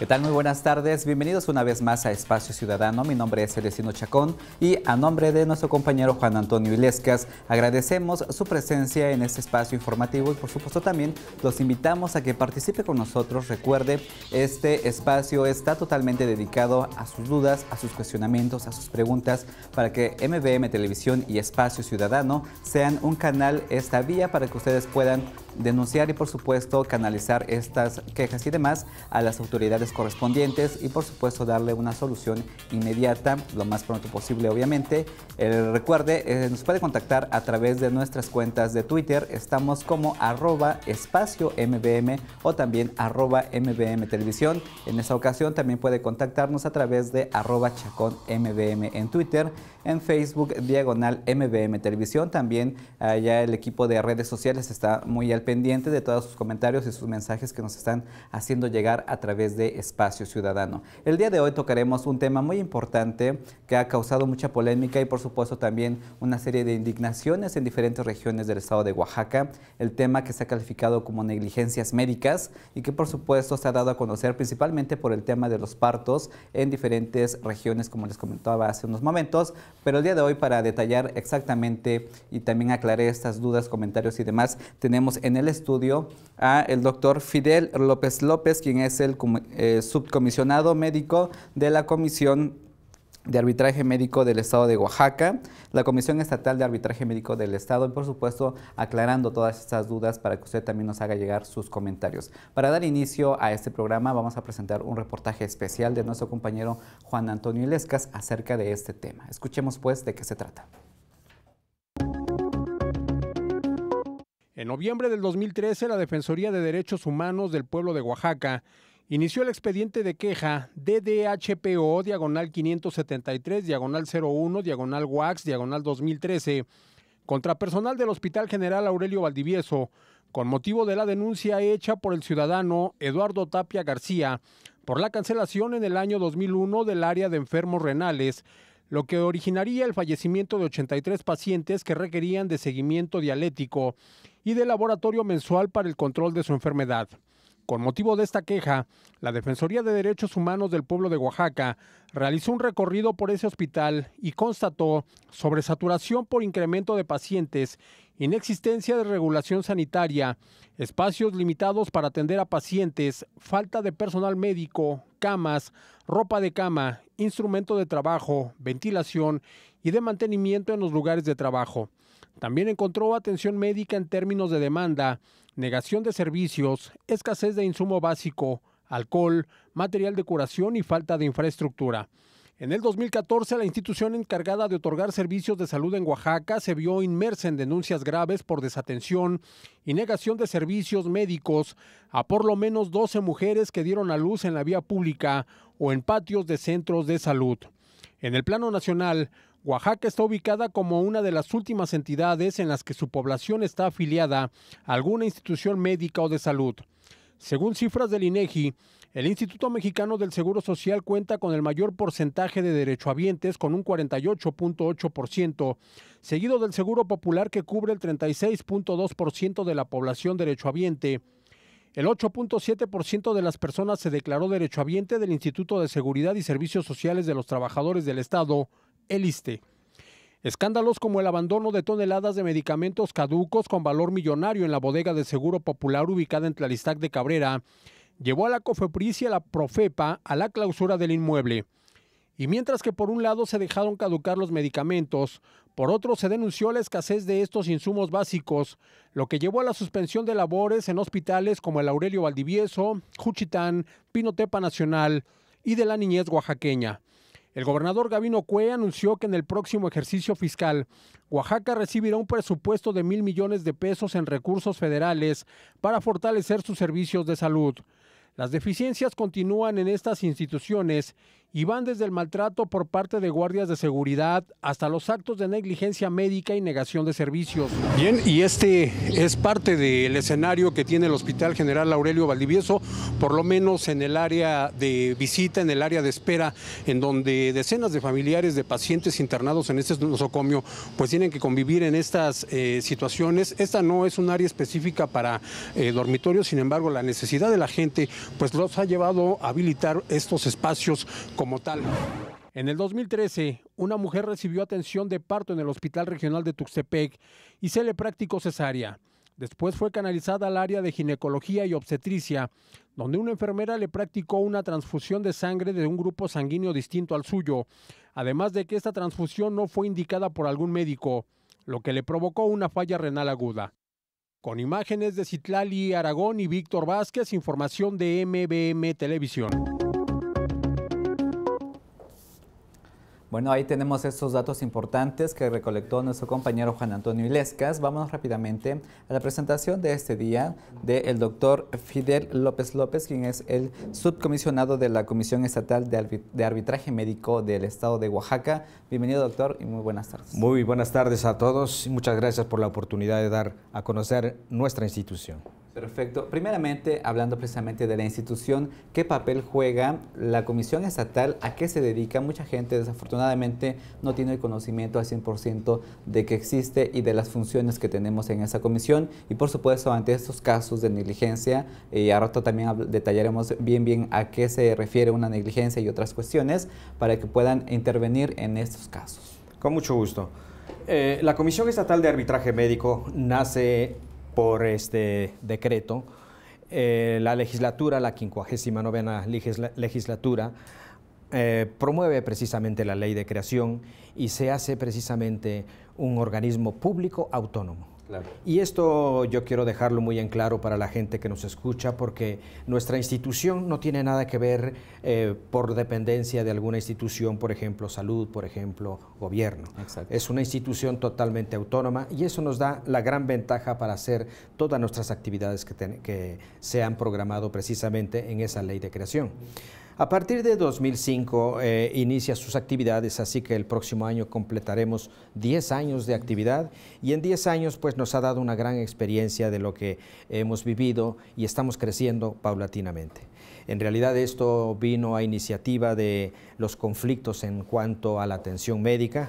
¿Qué tal? Muy buenas tardes. Bienvenidos una vez más a Espacio Ciudadano. Mi nombre es Celestino Chacón y a nombre de nuestro compañero Juan Antonio Ilescas agradecemos su presencia en este espacio informativo y por supuesto también los invitamos a que participe con nosotros. Recuerde, este espacio está totalmente dedicado a sus dudas, a sus cuestionamientos, a sus preguntas para que MBM Televisión y Espacio Ciudadano sean un canal, esta vía para que ustedes puedan denunciar y por supuesto canalizar estas quejas y demás a las autoridades correspondientes y por supuesto darle una solución inmediata, lo más pronto posible obviamente. Eh, recuerde, eh, nos puede contactar a través de nuestras cuentas de Twitter, estamos como arroba espacio mbm o también arroba mbm televisión. En esta ocasión también puede contactarnos a través de arroba chacón mbm en Twitter en Facebook diagonal MBM Televisión. También ah, ya el equipo de redes sociales está muy al pendiente de todos sus comentarios y sus mensajes que nos están haciendo llegar a través de Espacio Ciudadano. El día de hoy tocaremos un tema muy importante que ha causado mucha polémica y por supuesto también una serie de indignaciones en diferentes regiones del estado de Oaxaca, el tema que se ha calificado como negligencias médicas y que por supuesto se ha dado a conocer principalmente por el tema de los partos en diferentes regiones, como les comentaba hace unos momentos, pero el día de hoy, para detallar exactamente y también aclarar estas dudas, comentarios y demás, tenemos en el estudio a el doctor Fidel López López, quien es el eh, subcomisionado médico de la Comisión de Arbitraje Médico del Estado de Oaxaca, la Comisión Estatal de Arbitraje Médico del Estado y por supuesto aclarando todas estas dudas para que usted también nos haga llegar sus comentarios. Para dar inicio a este programa vamos a presentar un reportaje especial de nuestro compañero Juan Antonio Ilescas acerca de este tema. Escuchemos pues de qué se trata. En noviembre del 2013, la Defensoría de Derechos Humanos del Pueblo de Oaxaca inició el expediente de queja DDHPO diagonal 573 diagonal 01 diagonal WAX diagonal 2013 contra personal del Hospital General Aurelio Valdivieso con motivo de la denuncia hecha por el ciudadano Eduardo Tapia García por la cancelación en el año 2001 del área de enfermos renales, lo que originaría el fallecimiento de 83 pacientes que requerían de seguimiento dialético y de laboratorio mensual para el control de su enfermedad. Con motivo de esta queja, la Defensoría de Derechos Humanos del Pueblo de Oaxaca realizó un recorrido por ese hospital y constató sobresaturación por incremento de pacientes, inexistencia de regulación sanitaria, espacios limitados para atender a pacientes, falta de personal médico, camas, ropa de cama, instrumento de trabajo, ventilación y de mantenimiento en los lugares de trabajo. También encontró atención médica en términos de demanda, negación de servicios, escasez de insumo básico, alcohol, material de curación y falta de infraestructura. En el 2014, la institución encargada de otorgar servicios de salud en Oaxaca se vio inmersa en denuncias graves por desatención y negación de servicios médicos a por lo menos 12 mujeres que dieron a luz en la vía pública o en patios de centros de salud. En el plano nacional, Oaxaca está ubicada como una de las últimas entidades en las que su población está afiliada a alguna institución médica o de salud. Según cifras del INEGI, e el Instituto Mexicano del Seguro Social cuenta con el mayor porcentaje de derechohabientes, con un 48.8%, seguido del Seguro Popular que cubre el 36.2% de la población derechohabiente. El 8.7% de las personas se declaró derechohabiente del Instituto de Seguridad y Servicios Sociales de los Trabajadores del Estado, el ISTE. Escándalos como el abandono de toneladas de medicamentos caducos con valor millonario en la bodega de Seguro Popular ubicada en Tlalistac de Cabrera llevó a la COFEPRIS y a la Profepa a la clausura del inmueble. Y mientras que por un lado se dejaron caducar los medicamentos, por otro se denunció la escasez de estos insumos básicos, lo que llevó a la suspensión de labores en hospitales como el Aurelio Valdivieso, Juchitán, Pinotepa Nacional y de la Niñez Oaxaqueña. El gobernador Gavino Cue anunció que en el próximo ejercicio fiscal, Oaxaca recibirá un presupuesto de mil millones de pesos en recursos federales para fortalecer sus servicios de salud. Las deficiencias continúan en estas instituciones y van desde el maltrato por parte de guardias de seguridad hasta los actos de negligencia médica y negación de servicios. Bien, y este es parte del escenario que tiene el Hospital General Aurelio Valdivieso, por lo menos en el área de visita, en el área de espera, en donde decenas de familiares de pacientes internados en este nosocomio pues tienen que convivir en estas eh, situaciones. Esta no es un área específica para eh, dormitorios, sin embargo la necesidad de la gente pues los ha llevado a habilitar estos espacios como tal. En el 2013, una mujer recibió atención de parto en el Hospital Regional de Tuxtepec y se le practicó cesárea. Después fue canalizada al área de ginecología y obstetricia, donde una enfermera le practicó una transfusión de sangre de un grupo sanguíneo distinto al suyo, además de que esta transfusión no fue indicada por algún médico, lo que le provocó una falla renal aguda. Con imágenes de Citlali Aragón y Víctor Vázquez, información de MBM Televisión. Bueno, ahí tenemos estos datos importantes que recolectó nuestro compañero Juan Antonio Ilescas. Vamos rápidamente a la presentación de este día del doctor Fidel López López, quien es el subcomisionado de la Comisión Estatal de Arbitraje Médico del Estado de Oaxaca. Bienvenido, doctor, y muy buenas tardes. Muy buenas tardes a todos. y Muchas gracias por la oportunidad de dar a conocer nuestra institución. Perfecto. Primeramente, hablando precisamente de la institución, ¿qué papel juega la Comisión Estatal? ¿A qué se dedica? Mucha gente desafortunadamente no tiene el conocimiento al 100% de que existe y de las funciones que tenemos en esa comisión. Y por supuesto, ante estos casos de negligencia, y eh, ahora también detallaremos bien bien a qué se refiere una negligencia y otras cuestiones para que puedan intervenir en estos casos. Con mucho gusto. Eh, la Comisión Estatal de Arbitraje Médico nace por este decreto, eh, la legislatura, la 59 novena legislatura, eh, promueve precisamente la ley de creación y se hace precisamente un organismo público autónomo. Y esto yo quiero dejarlo muy en claro para la gente que nos escucha, porque nuestra institución no tiene nada que ver eh, por dependencia de alguna institución, por ejemplo, salud, por ejemplo, gobierno. Es una institución totalmente autónoma y eso nos da la gran ventaja para hacer todas nuestras actividades que, que se han programado precisamente en esa ley de creación. A partir de 2005 eh, inicia sus actividades, así que el próximo año completaremos 10 años de actividad y en 10 años pues nos ha dado una gran experiencia de lo que hemos vivido y estamos creciendo paulatinamente. En realidad esto vino a iniciativa de los conflictos en cuanto a la atención médica,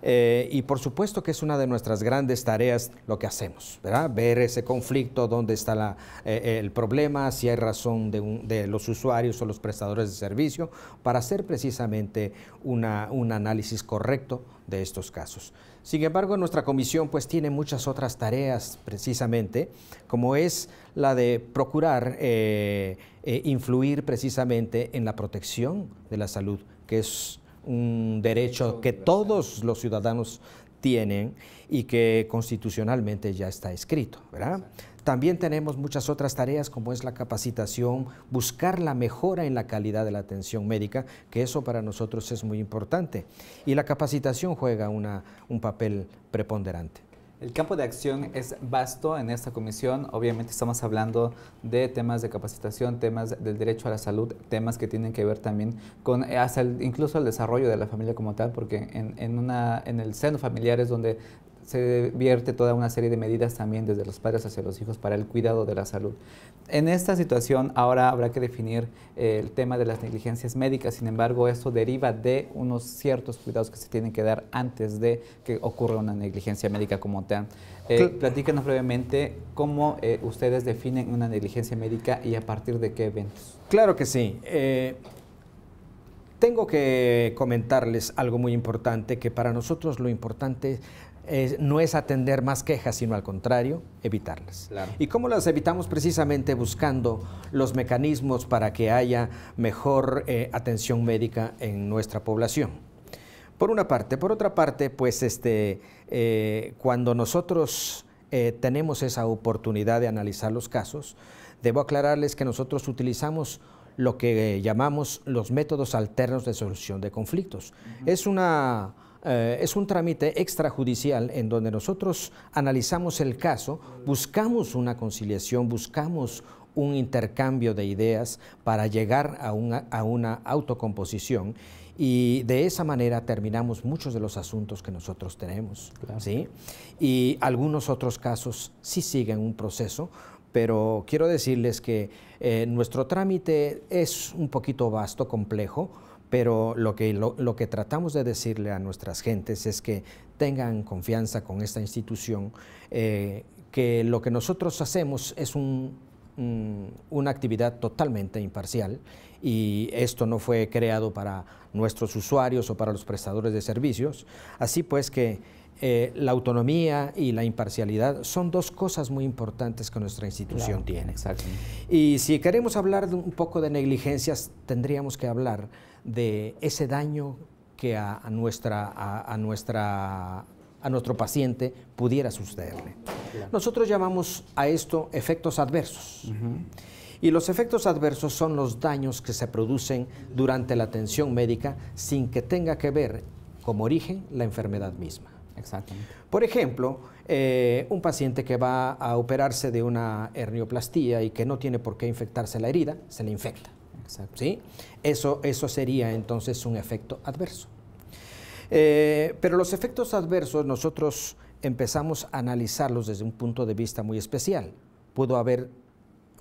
eh, y por supuesto que es una de nuestras grandes tareas lo que hacemos, Ver ese conflicto, dónde está eh, eh, el problema, si hay razón de, los usuarios o los prestadores de servicio, para hacer precisamente un análisis correcto de estos casos. Sin embargo, nuestra comisión pues tiene muchas otras tareas precisamente, como es la de procurar influir precisamente en la protección de la salud, que es un derecho que todos los ciudadanos tienen y que constitucionalmente ya está escrito, También tenemos muchas otras tareas como es la capacitación, buscar la mejora en la calidad de la atención médica, que eso para nosotros es muy importante. Y la capacitación juega un papel preponderante. El campo de acción es vasto en esta comisión. Obviamente estamos hablando de temas de capacitación, temas del derecho a la salud, temas que tienen que ver también con eh, hasta el, incluso el desarrollo de la familia como tal, porque en, en, una, en el seno familiar es donde se vierte toda una serie de medidas también desde los padres hacia los hijos para el cuidado de la salud. En esta situación ahora habrá que definir eh, el tema de las negligencias médicas, sin embargo eso deriva de unos ciertos cuidados que se tienen que dar antes de que ocurra una negligencia médica como tal. Eh, platícanos brevemente cómo eh, ustedes definen una negligencia médica y a partir de qué eventos. Claro que sí. Eh, tengo que comentarles algo muy importante, que para nosotros lo importante no es atender más quejas, sino al contrario, evitarlas. ¿Y cómo las evitamos? Precisamente buscando los mecanismos para que haya mejor eh, atención médica en nuestra población. Por una parte. Por otra parte, pues este, eh, cuando nosotros eh, tenemos esa oportunidad de analizar los casos, debo aclararles que nosotros utilizamos lo que eh, llamamos los métodos alternos de solución de conflictos. Es una eh, es un trámite extrajudicial en donde nosotros analizamos el caso, buscamos una conciliación, buscamos un intercambio de ideas para llegar a una, a una autocomposición y de esa manera terminamos muchos de los asuntos que nosotros tenemos. Y algunos otros casos sí siguen un proceso, pero quiero decirles que eh, nuestro trámite es un poquito vasto, complejo, pero lo que, lo, que tratamos de decirle a nuestras gentes es que tengan confianza con esta institución, eh, que lo que nosotros hacemos es una actividad totalmente imparcial y esto no fue creado para nuestros usuarios o para los prestadores de servicios. Así pues que eh, la autonomía y la imparcialidad son dos cosas muy importantes que nuestra institución tiene. Y si queremos hablar un poco de negligencias, tendríamos que hablar de ese daño que a, nuestra, a, nuestra, a nuestro paciente pudiera sucederle. Nosotros llamamos a esto efectos adversos. Y los efectos adversos son los daños que se producen durante la atención médica sin que tenga que ver como origen la enfermedad misma. Por ejemplo, eh, un paciente que va a operarse de una hernioplastía y que no tiene por qué infectarse la herida, se le infecta. Eso, sería entonces un efecto adverso. Eh, pero los efectos adversos nosotros empezamos a analizarlos desde un punto de vista muy especial. Pudo,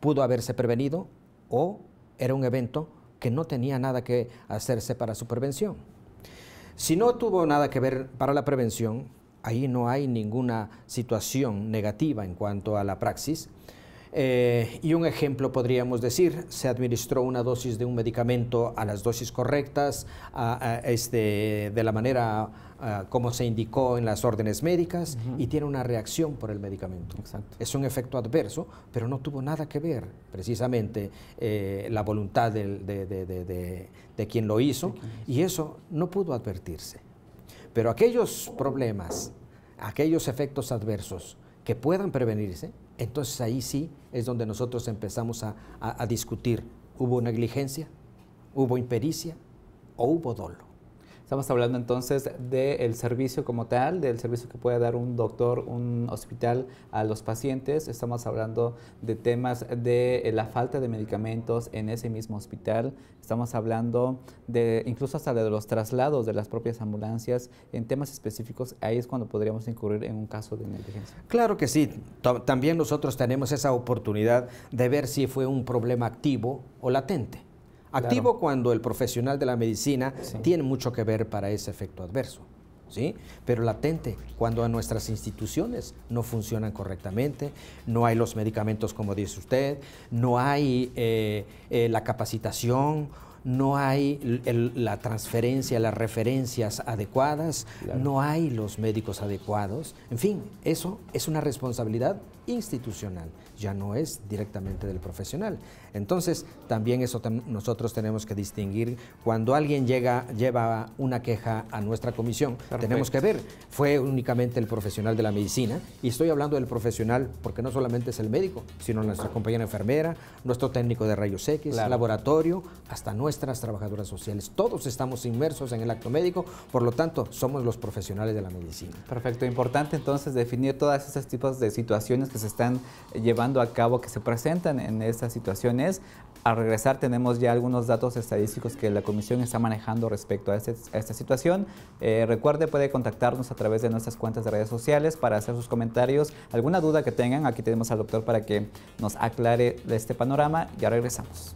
pudo haberse prevenido o era un evento que no tenía nada que hacerse para su prevención. Si no tuvo nada que ver para la prevención, ahí no hay ninguna situación negativa en cuanto a la praxis, eh, y un ejemplo podríamos decir, se administró una dosis de un medicamento a las dosis correctas, este, de la manera como se indicó en las órdenes médicas, y tiene una reacción por el medicamento. Es un efecto adverso, pero no tuvo nada que ver precisamente eh, la voluntad de, quien lo hizo, y eso no pudo advertirse. Pero aquellos problemas, aquellos efectos adversos que puedan prevenirse, entonces ahí sí es donde nosotros empezamos a, discutir, ¿hubo negligencia? ¿Hubo impericia? ¿O hubo dolo? Estamos hablando entonces del servicio como tal, del servicio que puede dar un doctor, un hospital a los pacientes. Estamos hablando de temas de eh, la falta de medicamentos en ese mismo hospital. Estamos hablando de incluso hasta de los traslados de las propias ambulancias en temas específicos. Ahí es cuando podríamos incurrir en un caso de negligencia. Claro que sí. También nosotros tenemos esa oportunidad de ver si fue un problema activo o latente. Activo cuando el profesional de la medicina tiene mucho que ver para ese efecto adverso. ¿Sí? Pero latente, cuando nuestras instituciones no funcionan correctamente, no hay los medicamentos como dice usted, no hay eh, eh, la capacitación, no hay la transferencia, las referencias adecuadas, no hay los médicos adecuados. En fin, eso es una responsabilidad institucional, ya no es directamente del profesional. Entonces, también eso nosotros tenemos que distinguir. Cuando alguien llega, lleva una queja a nuestra comisión, tenemos que ver, fue únicamente el profesional de la medicina, y estoy hablando del profesional porque no solamente es el médico, sino nuestra compañera enfermera, nuestro técnico de rayos X, laboratorio, hasta nuestras trabajadoras sociales. Todos estamos inmersos en el acto médico, por lo tanto, somos los profesionales de la medicina. Perfecto, importante entonces definir todas esos tipos de situaciones que se están llevando a cabo, que se presentan en estas situaciones. Al regresar tenemos ya algunos datos estadísticos que la comisión está manejando respecto a, este, esta situación. Eh, recuerde, puede contactarnos a través de nuestras cuentas de redes sociales para hacer sus comentarios. Alguna duda que tengan, aquí tenemos al doctor para que nos aclare este panorama. Ya regresamos.